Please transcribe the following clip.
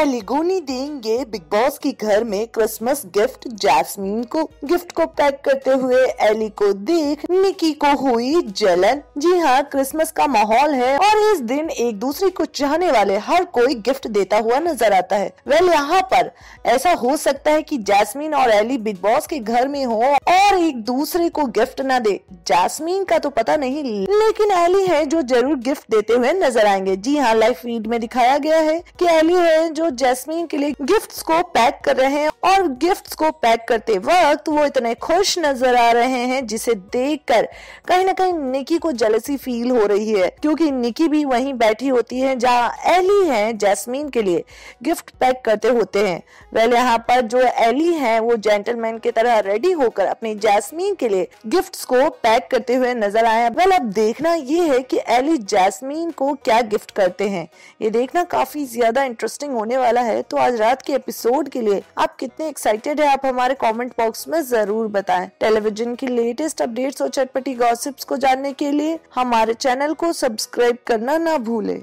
एलिगोनी देंगे big boss के घर में क्रिसमस गिफ्ट जैस्मिन को गिफ्ट को पैक करते हुए एली को देख निकी को हुई जलन जी हाँ क्रिसमस का माहौल है और इस दिन एक दूसरे को चाहने वाले हर कोई गिफ्ट देता हुआ नजर आता है वेल यहाँ पर ऐसा हो सकता है कि जैस्मिन और एली बिग बॉस के घर में हो और एक दूसरे को गिफ्ट ना दे जैस्मिन का तो पता नहीं लेकिन एली है जो जरूर गिफ्ट देते हुए नजर आएंगे जी हाँ लाइव फीड में दिखाया गया है की एली है जो जैस्मीन के लिए गिफ्ट्स को पैक कर रहे हैं और गिफ्ट्स को पैक करते वक्त वो इतने खुश नजर आ रहे हैं जिसे देखकर कहीं ना कहीं निकी को जलसी फील हो रही है क्योंकि निकी भी वहीं बैठी होती है जहाँ एली है जैस्मीन के लिए गिफ्ट पैक करते होते हैं वेल यहाँ पर जो एली है वो जेंटलमैन की तरह रेडी होकर अपनी जैस्मीन के लिए गिफ्ट्स को पैक करते हुए नजर आए वेल अब देखना ये है कि एली जैस्मीन को क्या गिफ्ट करते हैं ये देखना काफी ज्यादा इंटरेस्टिंग होने वाला है तो आज रात के एपिसोड के लिए आप कितने एक्साइटेड है आप हमारे कॉमेंट बॉक्स में जरूर बताए टेलीविजन की लेटेस्ट अपडेट्स और चटपटी गॉसिप्स को जानने के लिए हमारे चैनल को सब्सक्राइब करना न भूले